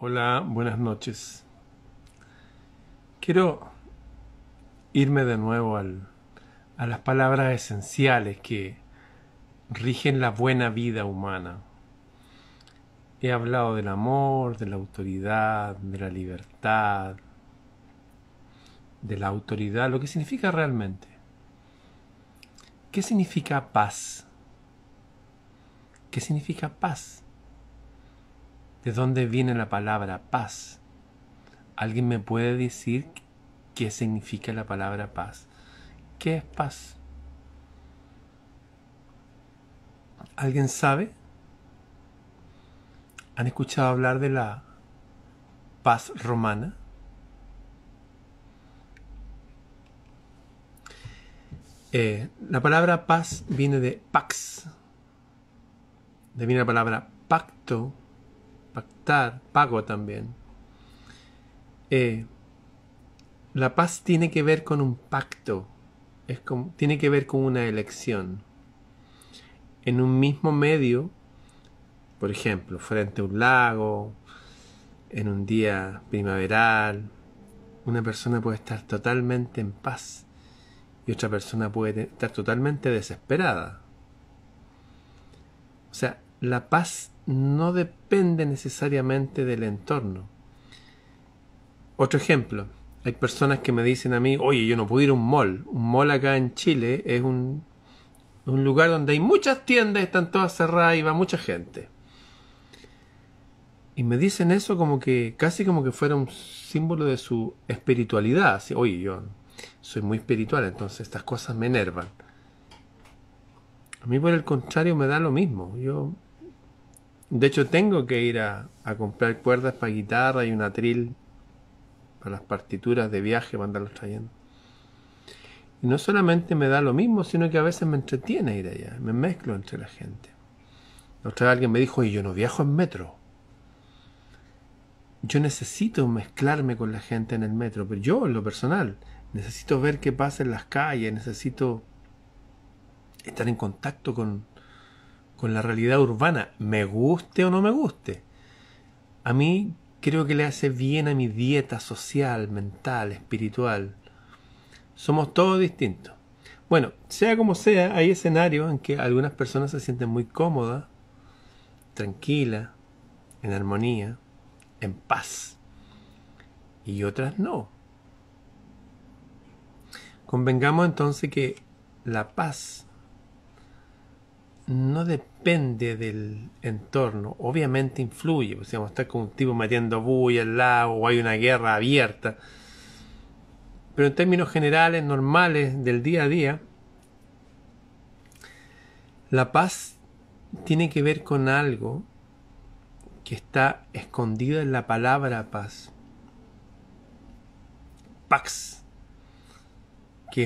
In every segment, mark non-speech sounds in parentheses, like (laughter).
Hola, buenas noches. Quiero irme de nuevo al, a las palabras esenciales que rigen la buena vida humana. He hablado del amor, de la autoridad, de la libertad, de la autoridad, lo que significa realmente. ¿Qué significa paz? ¿Qué significa paz? ¿De dónde viene la palabra paz? ¿Alguien me puede decir qué significa la palabra paz? ¿Qué es paz? ¿Alguien sabe? ¿Han escuchado hablar de la paz romana? Eh, la palabra paz viene de pax. De viene la palabra pacto pactar, pago también. Eh, la paz tiene que ver con un pacto, es como, tiene que ver con una elección. En un mismo medio, por ejemplo, frente a un lago, en un día primaveral, una persona puede estar totalmente en paz y otra persona puede estar totalmente desesperada. O sea, la paz no depende necesariamente del entorno. Otro ejemplo, hay personas que me dicen a mí, oye, yo no puedo ir a un mall. Un mall acá en Chile es un, un lugar donde hay muchas tiendas, están todas cerradas y va mucha gente. Y me dicen eso como que casi como que fuera un símbolo de su espiritualidad. oye, yo soy muy espiritual, entonces estas cosas me enervan. A mí por el contrario me da lo mismo. Yo de hecho, tengo que ir a, comprar cuerdas para guitarra y un atril para las partituras de viaje, para andarlos trayendo. Y no solamente me da lo mismo, sino que a veces me entretiene ir allá, me mezclo entre la gente. Otra vez alguien me dijo, y yo no viajo en metro. Yo necesito mezclarme con la gente en el metro, pero yo en lo personal, necesito ver qué pasa en las calles, necesito estar en contacto con, con la realidad urbana, me guste o no me guste. A mí creo que le hace bien a mi dieta social, mental, espiritual. Somos todos distintos. Bueno, sea como sea, hay escenarios en que algunas personas se sienten muy cómodas, tranquilas, en armonía, en paz, y otras no. Convengamos entonces que la paz no depende del entorno. Obviamente influye. vamos pues, a estar con un tipo metiendo bulla al lado o hay una guerra abierta. Pero en términos generales, normales, del día a día, la paz tiene que ver con algo que está escondido en la palabra paz. Pax, que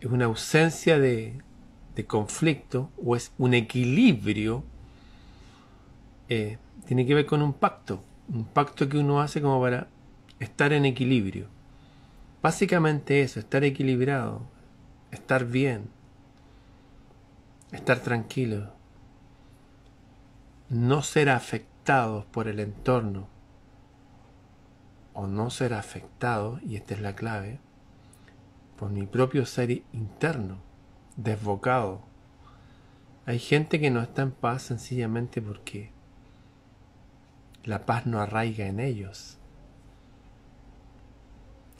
es, una ausencia de, de conflicto o es un equilibrio, eh, tiene que ver con un pacto, un pacto que uno hace como para estar en equilibrio. Básicamente eso, estar equilibrado, estar bien, estar tranquilo, no ser afectados por el entorno o no ser afectado, y esta es la clave, por mi propio ser interno desbocado. Hay gente que no está en paz sencillamente porque la paz no arraiga en ellos.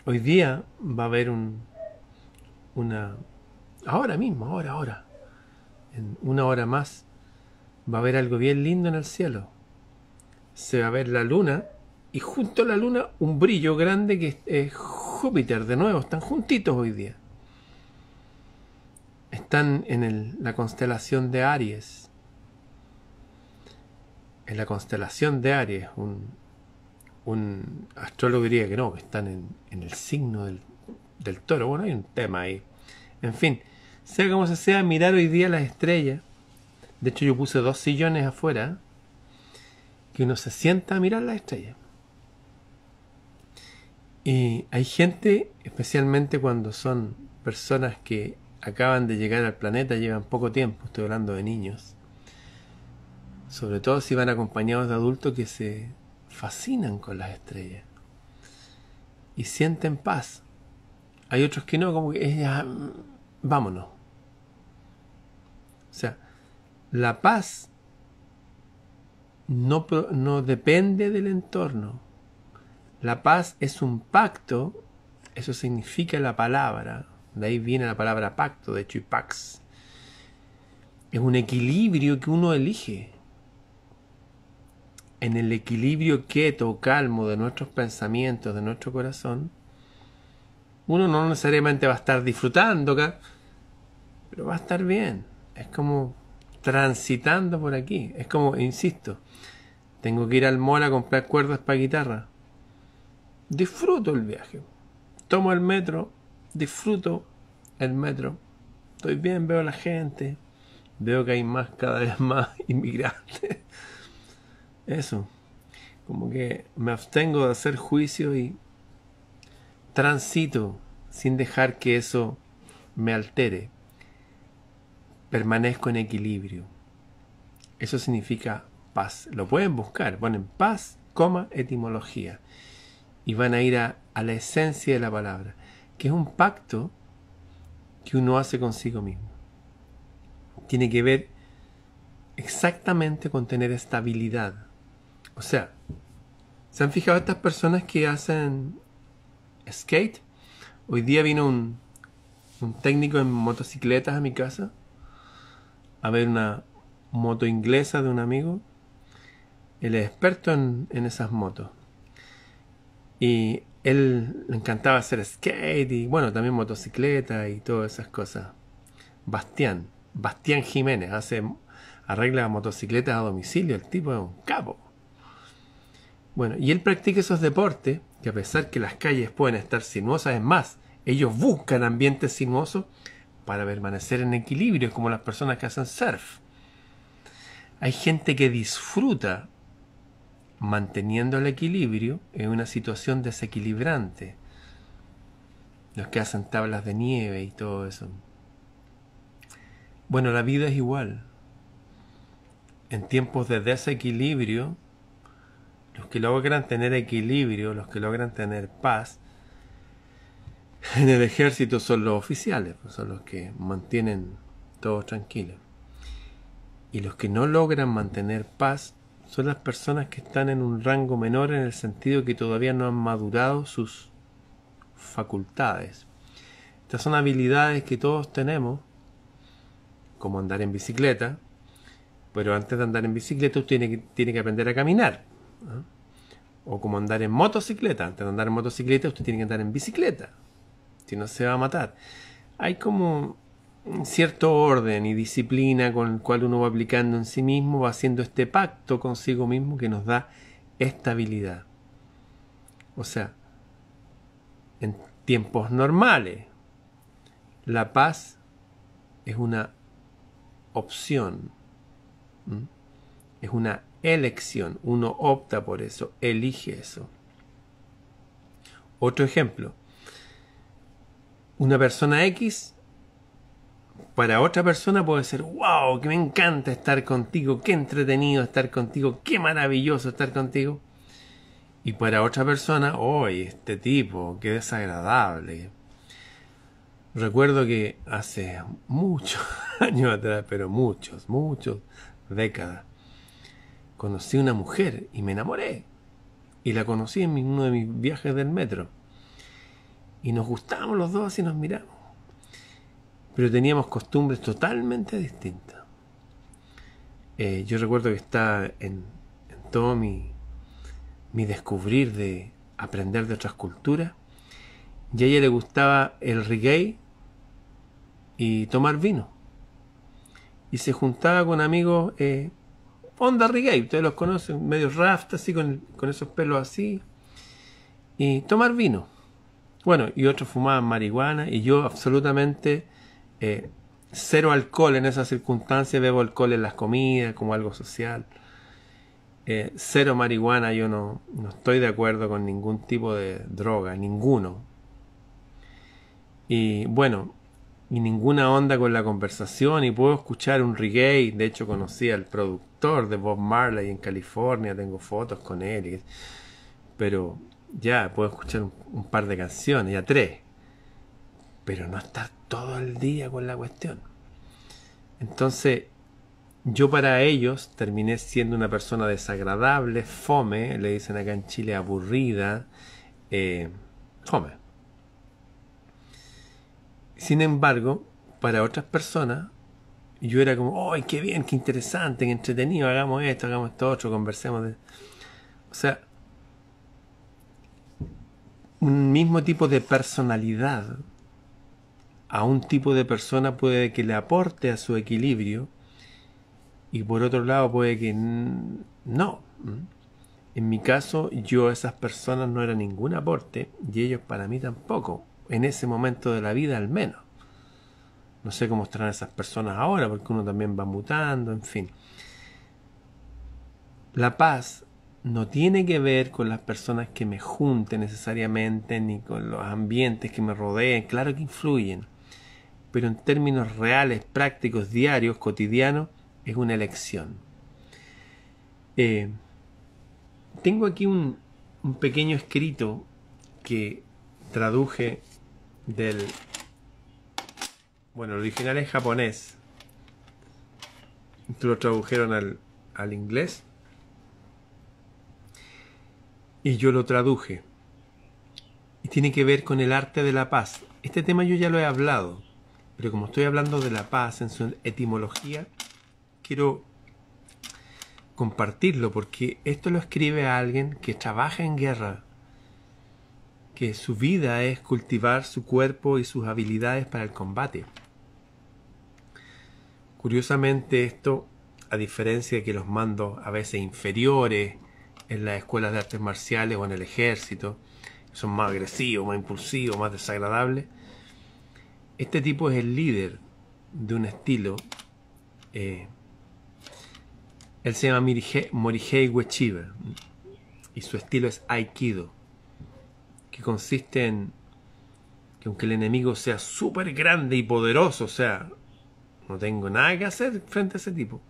Hoy día va a haber un, una, ahora mismo, ahora, ahora, en una hora más, va a haber algo bien lindo en el cielo. Se va a ver la luna y junto a la luna un brillo grande que es Júpiter. De nuevo, están juntitos hoy día están en la constelación de Aries. En la constelación de Aries, un, un astrólogo diría que no, que están en, el signo del, del, toro. Bueno, hay un tema ahí. En fin, sea como sea, mirar hoy día las estrellas. De hecho, yo puse dos sillones afuera que uno se sienta a mirar las estrellas. Y hay gente, especialmente cuando son personas que acaban de llegar al planeta, llevan poco tiempo, estoy hablando de niños, sobre todo si van acompañados de adultos que se fascinan con las estrellas y sienten paz. Hay otros que no, como que ah, vámonos. O sea, la paz no, no depende del entorno. La paz es un pacto, eso significa la palabra, de ahí viene la palabra pacto, de hecho, y Es un equilibrio que uno elige. En el equilibrio quieto, calmo de nuestros pensamientos, de nuestro corazón, uno no necesariamente va a estar disfrutando acá, pero va a estar bien. Es como transitando por aquí. Es como, insisto, tengo que ir al mola a comprar cuerdas para guitarra. Disfruto el viaje. Tomo el metro, disfruto el metro. Estoy bien, veo a la gente. Veo que hay más, cada vez (laughs) más inmigrantes. Eso. Como que me abstengo de hacer juicio y transito sin dejar que eso me altere. Permanezco en equilibrio. Eso significa paz. Lo pueden buscar. Ponen paz, coma, etimología. Y van a ir a la esencia de la palabra que es un pacto que uno hace consigo mismo. Tiene que ver exactamente con tener estabilidad. O sea, ¿se han fijado estas personas que hacen skate? Hoy día vino un, un técnico en motocicletas a mi casa a ver una moto inglesa de un amigo. Él es experto en, en esas motos. Y él le encantaba hacer skate y bueno, también motocicleta y todas esas cosas. Bastián, Bastián Jiménez, hace arregla motocicletas a domicilio, el tipo es un capo. Bueno, y él practica esos deportes que a pesar que las calles pueden estar sinuosas, es más, ellos buscan ambientes sinuosos para permanecer en equilibrio, como las personas que hacen surf. Hay gente que disfruta manteniendo el equilibrio en una situación desequilibrante. Los que hacen tablas de nieve y todo eso. Bueno, la vida es igual. En tiempos de desequilibrio, los que logran tener equilibrio, los que logran tener paz, (laughs) en el ejército son los oficiales, pues, son los que mantienen todo tranquilo. Y los que no logran mantener paz son las personas que están en un rango menor en el sentido que todavía no han madurado sus facultades. Estas son habilidades que todos tenemos, como andar en bicicleta, pero antes de andar en bicicleta usted tiene que, tiene que aprender a caminar. O como andar en motocicleta, antes de andar en motocicleta usted tiene que andar en bicicleta, si no se va a matar. Hay como cierto orden y disciplina con el cual uno va aplicando en sí mismo, va haciendo este pacto consigo mismo que nos da estabilidad. O sea, en tiempos normales, la paz es una opción, es una elección, uno opta por eso, elige eso. Otro ejemplo, una persona X para otra persona puede ser, wow, que me encanta estar contigo, qué entretenido estar contigo, qué maravilloso estar contigo. Y para otra persona, hoy, este tipo, qué desagradable. Recuerdo que hace muchos (laughs) años atrás, pero muchos, muchos, décadas, conocí una mujer y me enamoré. Y la conocí en uno de mis viajes del metro. Y nos gustábamos los dos y nos miramos pero teníamos costumbres totalmente distintas. Eh, yo recuerdo que estaba en, todo mi, mi, descubrir de aprender de otras culturas, y a ella le gustaba el reggae y tomar vino. Y se juntaba con amigos, eh, onda reggae, ustedes los conocen, medio raft, así con, con esos pelos así, y tomar vino. Bueno, y otros fumaban marihuana, y yo absolutamente eh, cero alcohol en esas circunstancias, bebo alcohol en las comidas como algo social. Eh, cero marihuana, yo no, no estoy de acuerdo con ningún tipo de droga, ninguno. Y bueno, y ninguna onda con la conversación y puedo escuchar un reggae, de hecho conocí al productor de Bob Marley en California, tengo fotos con él, pero ya puedo escuchar un par de canciones, ya tres pero no estar todo el día con la cuestión. Entonces, yo para ellos terminé siendo una persona desagradable, fome, le dicen acá en Chile aburrida, eh, fome. Sin embargo, para otras personas, yo era como, ¡ay, qué bien, qué interesante, qué entretenido! Hagamos esto, hagamos esto otro, conversemos. De... O sea, un mismo tipo de personalidad a un tipo de persona puede que le aporte a su equilibrio y por otro lado puede que no. En mi caso, yo a esas personas no era ningún aporte y ellos para mí tampoco, en ese momento de la vida al menos. No sé cómo estarán esas personas ahora porque uno también va mutando, en fin. La paz no tiene que ver con las personas que me junten necesariamente ni con los ambientes que me rodeen, claro que influyen pero en términos reales, prácticos, diarios, cotidianos, es una elección. Eh, tengo aquí un, pequeño escrito que traduje del... Bueno, el original es japonés. Lo tradujeron al, al inglés. Y yo lo traduje. Y tiene que ver con el arte de la paz. Este tema yo ya lo he hablado. Pero como estoy hablando de la paz en su etimología, quiero compartirlo porque esto lo escribe a alguien que trabaja en guerra, que su vida es cultivar su cuerpo y sus habilidades para el combate. Curiosamente esto, a diferencia de que los mandos a veces inferiores en las escuelas de artes marciales o en el ejército, son más agresivos, más impulsivos, más desagradables, este tipo es el líder de un estilo. Eh, él se llama Morihei Ueshiba y su estilo es Aikido, que consiste en que aunque el enemigo sea súper grande y poderoso, o sea, no tengo nada que hacer frente a ese tipo,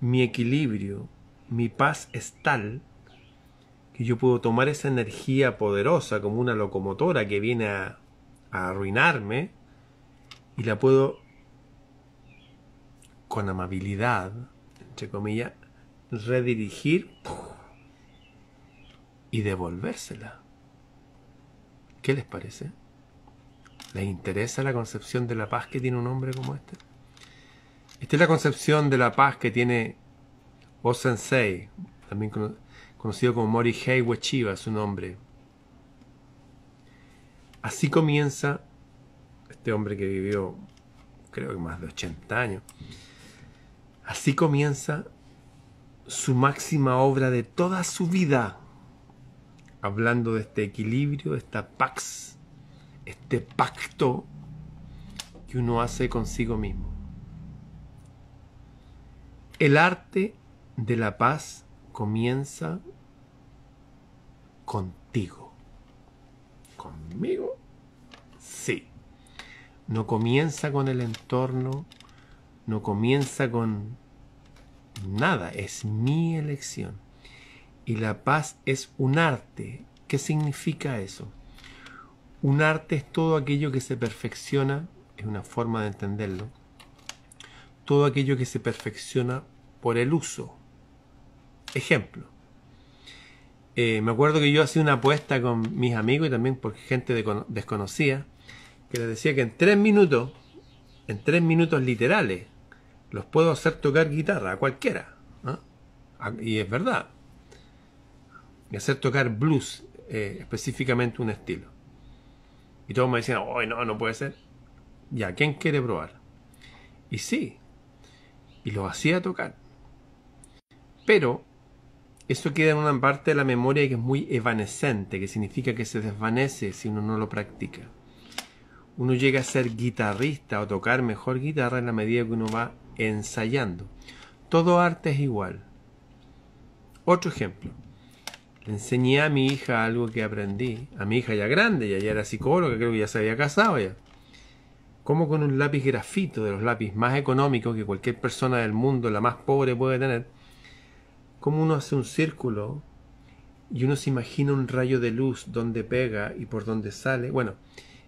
mi equilibrio, mi paz es tal que yo puedo tomar esa energía poderosa como una locomotora que viene a a arruinarme y la puedo con amabilidad, entre comillas, redirigir y devolvérsela. ¿Qué les parece? ¿Les interesa la concepción de la paz que tiene un hombre como este? Esta es la concepción de la paz que tiene O Sensei, también conocido como Morihei es su nombre, Así comienza este hombre que vivió creo que más de 80 años. Así comienza su máxima obra de toda su vida, hablando de este equilibrio, de esta pax, este pacto que uno hace consigo mismo. El arte de la paz comienza contigo conmigo? Sí. No comienza con el entorno, no comienza con nada, es mi elección. Y la paz es un arte. ¿Qué significa eso? Un arte es todo aquello que se perfecciona, es una forma de entenderlo, todo aquello que se perfecciona por el uso. Ejemplo, eh, me acuerdo que yo hacía una apuesta con mis amigos y también con gente desconocía desconocida, que les decía que en tres minutos, en tres minutos literales, los puedo hacer tocar guitarra a cualquiera. Y es verdad. Y hacer tocar blues, eh, específicamente un estilo. Y todos me decían, hoy no, no puede ser. Ya, ¿quién quiere probar? Y sí. Y los hacía tocar. Pero esto queda en una parte de la memoria que es muy evanescente, que significa que se desvanece si uno no lo practica. Uno llega a ser guitarrista o tocar mejor guitarra en la medida que uno va ensayando. Todo arte es igual. Otro ejemplo. Le enseñé a mi hija algo que aprendí. A mi hija ya grande, ya, ya era psicóloga, creo que ya se había casado ya. Como con un lápiz grafito, de los lápices más económicos que cualquier persona del mundo, la más pobre, puede tener, cómo uno hace un círculo y uno se imagina un rayo de luz donde pega y por donde sale, bueno,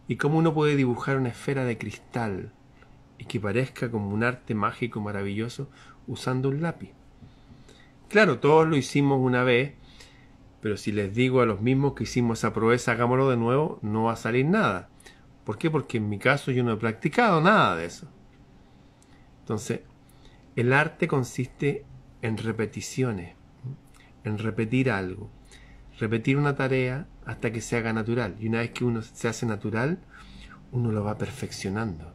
y cómo uno puede dibujar una esfera de cristal y que parezca como un arte mágico maravilloso usando un lápiz. Claro, todos lo hicimos una vez, pero si les digo a los mismos que hicimos esa proeza, hagámoslo de nuevo, no va a salir nada. ¿Por qué? Porque en mi caso yo no he practicado nada de eso. Entonces, el arte consiste en repeticiones, en repetir algo, repetir una tarea hasta que se haga natural. Y una vez que uno se hace natural, uno lo va perfeccionando.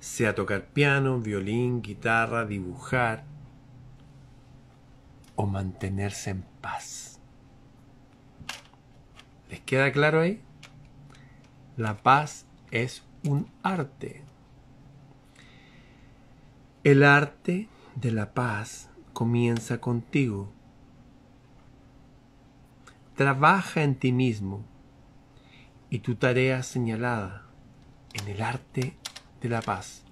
Sea tocar piano, violín, guitarra, dibujar o mantenerse en paz. ¿Les queda claro ahí? La paz es un arte. El arte de la paz comienza contigo. Trabaja en ti mismo y tu tarea señalada en el arte de la paz.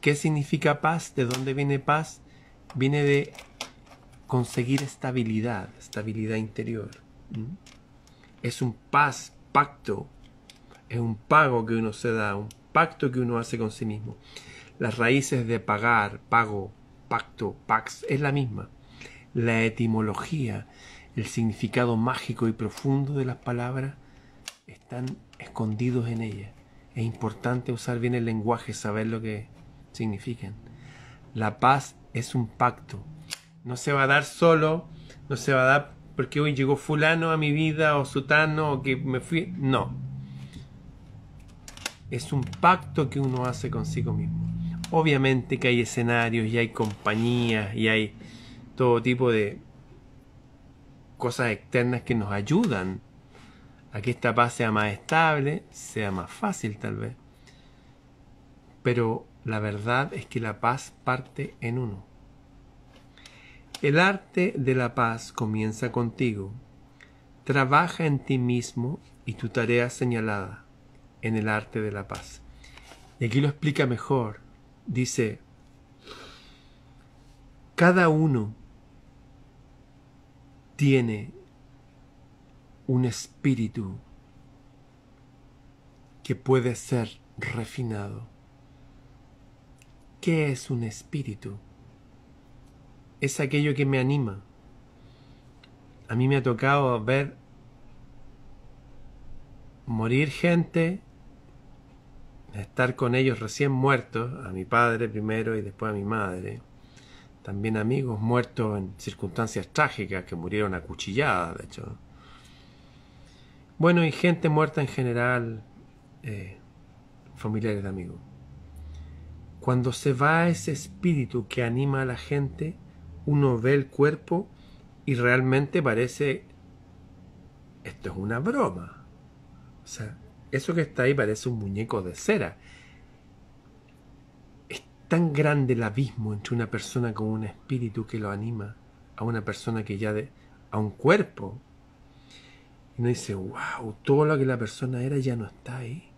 ¿Qué significa paz? ¿De dónde viene paz? Viene de conseguir estabilidad, estabilidad interior. ¿Mm? Es un paz, pacto, es un pago que uno se da, un pacto que uno hace con sí mismo. Las raíces de pagar, pago, pacto, pax es la misma. La etimología, el significado mágico y profundo de las palabras están escondidos en ellas. Es importante usar bien el lenguaje, saber lo que significan. La paz es un pacto. No se va a dar solo, no se va a dar porque hoy llegó fulano a mi vida o sutano o que me fui. No. Es un pacto que uno hace consigo mismo. Obviamente que hay escenarios y hay compañías y hay todo tipo de cosas externas que nos ayudan a que esta paz sea más estable, sea más fácil tal vez. Pero la verdad es que la paz parte en uno. El arte de la paz comienza contigo. Trabaja en ti mismo y tu tarea señalada en el arte de la paz. Y aquí lo explica mejor dice, cada uno tiene un espíritu que puede ser refinado. ¿Qué es un espíritu? Es aquello que me anima. A mí me ha tocado ver morir gente estar con ellos recién muertos, a mi padre primero y después a mi madre, también amigos muertos en circunstancias trágicas que murieron acuchilladas, de hecho. Bueno, y gente muerta en general, eh, familiares de amigos. Cuando se va ese espíritu que anima a la gente, uno ve el cuerpo y realmente parece, esto es una broma. O sea, eso que está ahí parece un muñeco de cera. Es tan grande el abismo entre una persona con un espíritu que lo anima a una persona que ya de, a un cuerpo. Y uno dice, wow, todo lo que la persona era ya no está ahí.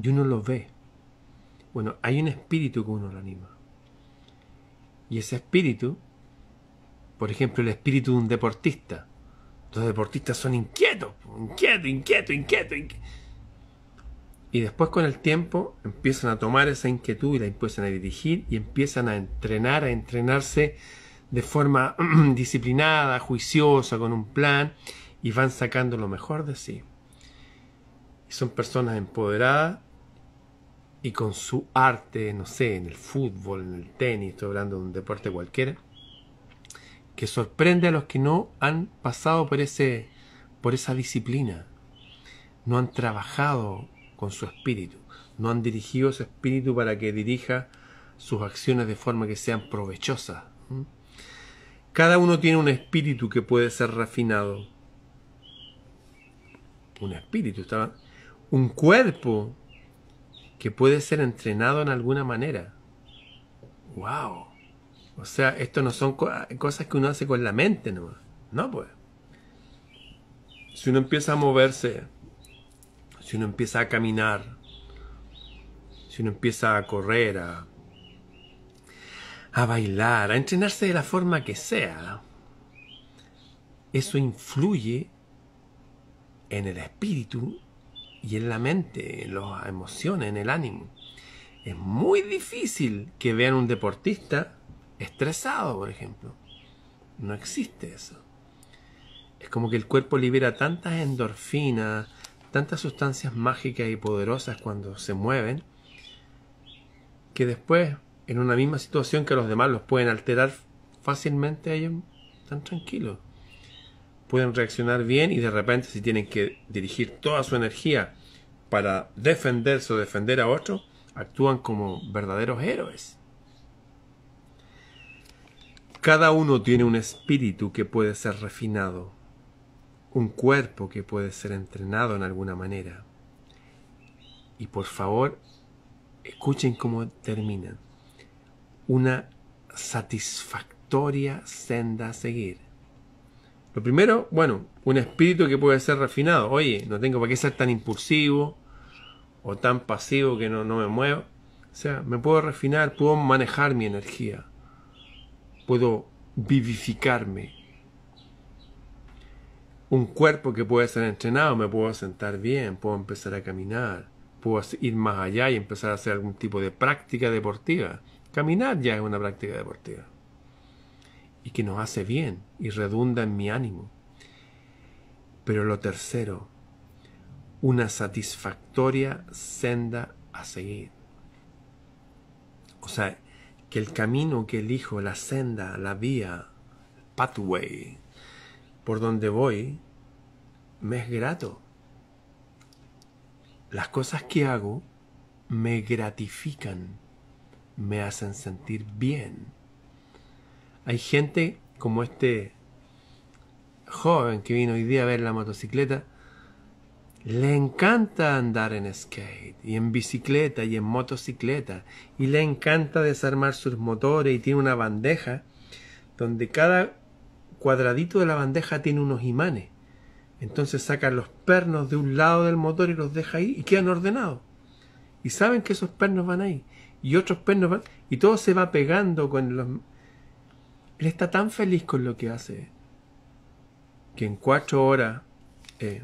Y uno lo ve. Bueno, hay un espíritu que uno lo anima. Y ese espíritu, por ejemplo, el espíritu de un deportista. Los deportistas son inquietos, inquietos, inquietos, inquietos. Y después con el tiempo empiezan a tomar esa inquietud y la empiezan a dirigir y empiezan a entrenar, a entrenarse de forma (clears throat) disciplinada, juiciosa, con un plan y van sacando lo mejor de sí. Y son personas empoderadas y con su arte, no sé, en el fútbol, en el tenis, estoy hablando de un deporte cualquiera, que sorprende a los que no han pasado por, ese, por esa disciplina, no han trabajado con su espíritu. No han dirigido su espíritu para que dirija sus acciones de forma que sean provechosas. Cada uno tiene un espíritu que puede ser refinado. Un espíritu, ¿está? Un cuerpo que puede ser entrenado en alguna manera. ¡Wow! O sea, esto no son cosas que uno hace con la mente nomás. No, pues. Si uno empieza a moverse si uno empieza a caminar, si uno empieza a correr, a, a bailar, a entrenarse de la forma que sea, eso influye en el espíritu y en la mente, en las emociones, en el ánimo. Es muy difícil que vean un deportista estresado, por ejemplo. No existe eso. Es como que el cuerpo libera tantas endorfinas, tantas sustancias mágicas y poderosas cuando se mueven, que después, en una misma situación que los demás los pueden alterar fácilmente, ellos están tranquilos. Pueden reaccionar bien y de repente si tienen que dirigir toda su energía para defenderse o defender a otro, actúan como verdaderos héroes. Cada uno tiene un espíritu que puede ser refinado un cuerpo que puede ser entrenado en alguna manera. Y por favor, escuchen cómo terminan. Una satisfactoria senda a seguir. Lo primero, bueno, un espíritu que puede ser refinado. Oye, no tengo para qué ser tan impulsivo o tan pasivo que no, no me muevo. O sea, me puedo refinar, puedo manejar mi energía, puedo vivificarme, un cuerpo que puede ser entrenado, me puedo sentar bien, puedo empezar a caminar, puedo ir más allá y empezar a hacer algún tipo de práctica deportiva. Caminar ya es una práctica deportiva. Y que nos hace bien y redunda en mi ánimo. Pero lo tercero, una satisfactoria senda a seguir. O sea, que el camino que elijo, la senda, la vía, pathway, por donde voy me es grato. Las cosas que hago me gratifican, me hacen sentir bien. Hay gente como este joven que vino hoy día a ver la motocicleta, le encanta andar en skate y en bicicleta y en motocicleta y le encanta desarmar sus motores y tiene una bandeja donde cada cuadradito de la bandeja tiene unos imanes. Entonces sacan los pernos de un lado del motor y los deja ahí y quedan ordenados. Y saben que esos pernos van ahí. Y otros pernos van. Y todo se va pegando con los. Él está tan feliz con lo que hace que en cuatro horas eh,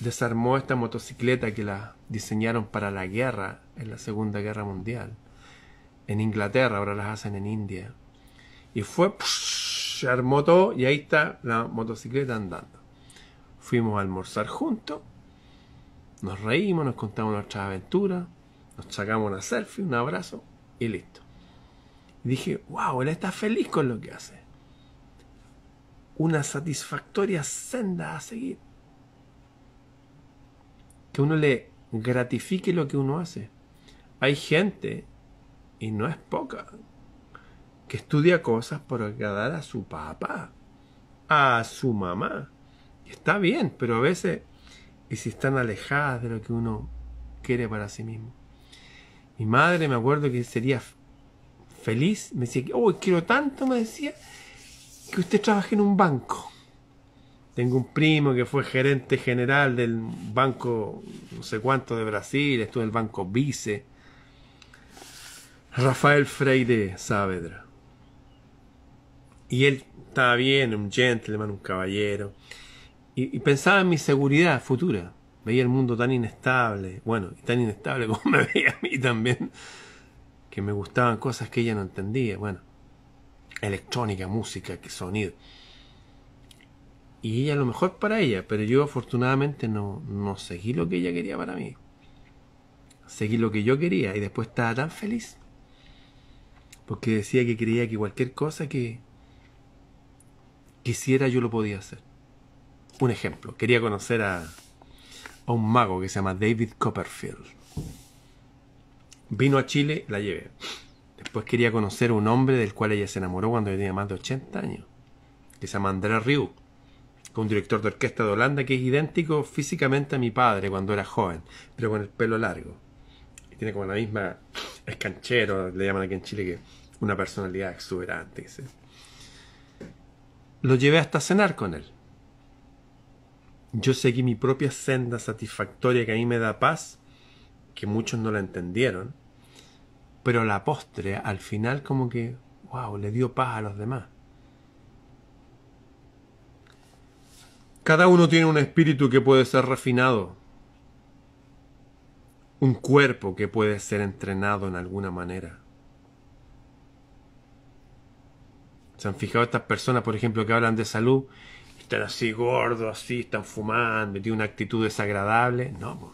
desarmó esta motocicleta que la diseñaron para la guerra, en la Segunda Guerra Mundial. En Inglaterra, ahora las hacen en India. Y fue armó y ahí está la motocicleta andando. Fuimos a almorzar juntos, nos reímos, nos contamos nuestras aventuras, nos sacamos una selfie, un abrazo y listo. dije, wow, él está feliz con lo que hace. Una satisfactoria senda a seguir. Que uno le gratifique lo que uno hace. Hay gente, y no es poca, que estudia cosas por agradar a su papá, a su mamá. Está bien, pero a veces, y si están alejadas de lo que uno quiere para sí mismo. Mi madre me acuerdo que sería feliz, me decía, oh, quiero tanto, me decía, que usted trabaje en un banco. Tengo un primo que fue gerente general del banco, no sé cuánto, de Brasil, estuvo en el banco Vice. Rafael Freire Saavedra. Y él estaba bien, un gentleman, un caballero. Y, pensaba en mi seguridad futura. Veía el mundo tan inestable, bueno, tan inestable (laughs) como me veía a mí también, que me gustaban cosas que ella no entendía. Bueno, electrónica, música, que sonido. Y ella lo mejor para ella, pero yo afortunadamente no, no seguí lo que ella quería para mí. Seguí lo que yo quería y después estaba tan feliz. Porque decía que creía que cualquier cosa que, quisiera yo lo podía hacer. Un ejemplo, quería conocer a, a un mago que se llama David Copperfield. Vino a Chile, la llevé. Después quería conocer a un hombre del cual ella se enamoró cuando tenía más de 80 años, que se llama André Rieu, con un director de orquesta de Holanda que es idéntico físicamente a mi padre cuando era joven, pero con el pelo largo. Y tiene como la misma, escanchero, le llaman aquí en Chile, que una personalidad exuberante. ¿sí? lo llevé hasta cenar con él. Yo seguí mi propia senda satisfactoria que a mí me da paz, que muchos no la entendieron, pero la postre al final como que, wow, le dio paz a los demás. Cada uno tiene un espíritu que puede ser refinado, un cuerpo que puede ser entrenado en alguna manera. ¿Se han fijado estas personas, por ejemplo, que hablan de salud? Están así gordos, así, están fumando, tienen una actitud desagradable. No,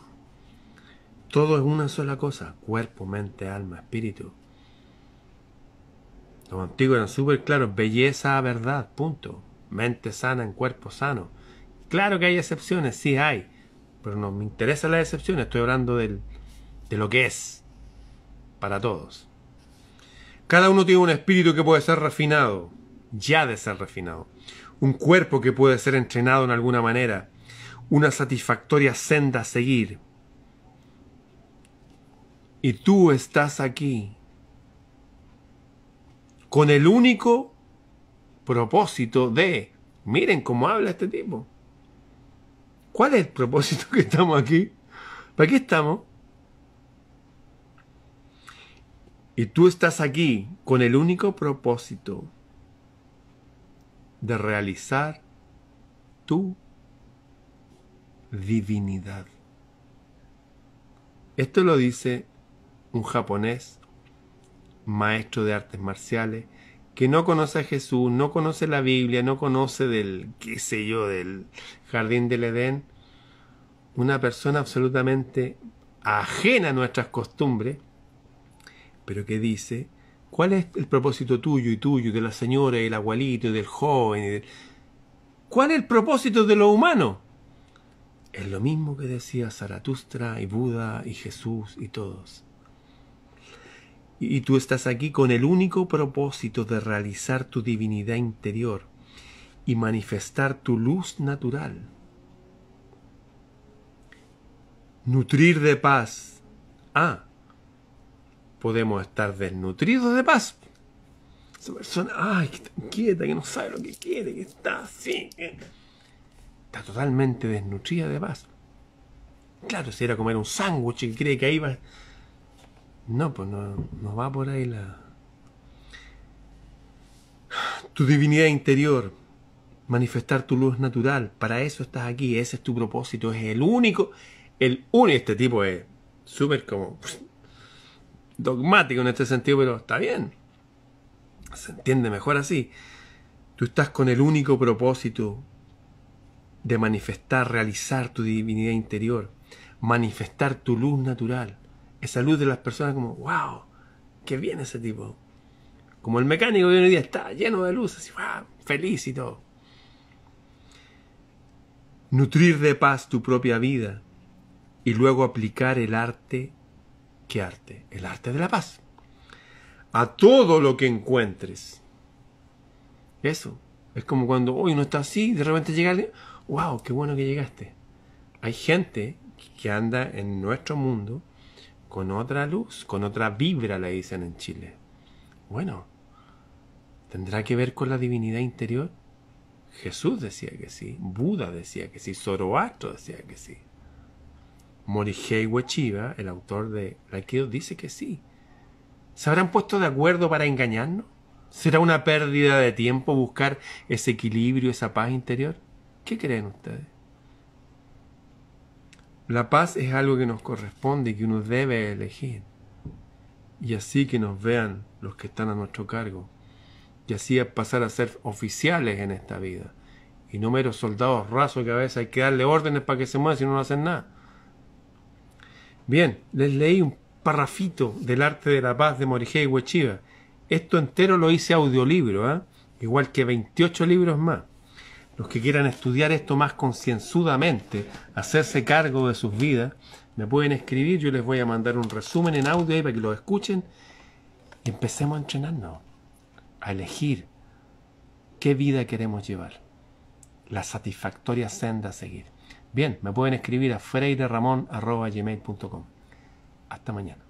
todo es una sola cosa: cuerpo, mente, alma, espíritu. Los antiguos eran súper claros: belleza, verdad, punto. Mente sana en cuerpo sano. Claro que hay excepciones, sí hay, pero no me interesan las excepciones, estoy hablando del, de lo que es para todos. Cada uno tiene un espíritu que puede ser refinado ya de ser refinado, un cuerpo que puede ser entrenado en alguna manera, una satisfactoria senda a seguir. Y tú estás aquí con el único propósito de, miren cómo habla este tipo. ¿Cuál es el propósito que estamos aquí? ¿Para qué estamos? Y tú estás aquí con el único propósito de realizar tu divinidad. Esto lo dice un japonés, maestro de artes marciales, que no conoce a Jesús, no conoce la Biblia, no conoce del, qué sé yo, del jardín del Edén, una persona absolutamente ajena a nuestras costumbres, pero que dice ¿Cuál es el propósito tuyo y tuyo, de la señora y el abuelito y del joven? ¿Cuál es el propósito de lo humano? Es lo mismo que decía Zaratustra y Buda y Jesús y todos. Y tú estás aquí con el único propósito de realizar tu divinidad interior y manifestar tu luz natural. Nutrir de paz. Ah, podemos estar desnutridos de paz. Esa persona, ay, que está inquieta, que no sabe lo que quiere, que está así. Está totalmente desnutrida de paz. Claro, si era comer un sándwich y cree que ahí va. No, pues no, no va por ahí la. Tu divinidad interior, manifestar tu luz natural, para eso estás aquí, ese es tu propósito, es el único, el único. Este tipo es súper como dogmático en este sentido, pero está bien. Se entiende mejor así. Tú estás con el único propósito de manifestar, realizar tu divinidad interior, manifestar tu luz natural. Esa luz de las personas como, wow, qué bien ese tipo. Como el mecánico de hoy en día está lleno de luz, así, wow, feliz y todo. Nutrir de paz tu propia vida y luego aplicar el arte ¿Qué arte? El arte de la paz. A todo lo que encuentres. Eso. Es como cuando hoy no está así, de repente llega ¡Wow! ¡Qué bueno que llegaste! Hay gente que anda en nuestro mundo con otra luz, con otra vibra, le dicen en Chile. Bueno, ¿tendrá que ver con la divinidad interior? Jesús decía que sí, Buda decía que sí, Zoroastro decía que sí. Morihei Uechiba, el autor de Aikido, dice que sí. ¿Se habrán puesto de acuerdo para engañarnos? ¿Será una pérdida de tiempo buscar ese equilibrio, esa paz interior? ¿Qué creen ustedes? La paz es algo que nos corresponde y que uno debe elegir. Y así que nos vean los que están a nuestro cargo. Y así pasar a ser oficiales en esta vida. Y no meros soldados rasos que a veces hay que darle órdenes para que se muevan si no hacen nada. Bien, les leí un parrafito del arte de la paz de Morihei Huechiva. Esto entero lo hice audiolibro, ¿ah? igual que 28 libros más. Los que quieran estudiar esto más concienzudamente, hacerse cargo de sus vidas, me pueden escribir, yo les voy a mandar un resumen en audio para que lo escuchen y empecemos a entrenarnos, a elegir qué vida queremos llevar, la satisfactoria senda a seguir. Bien, me pueden escribir a freireramon.com. Hasta mañana.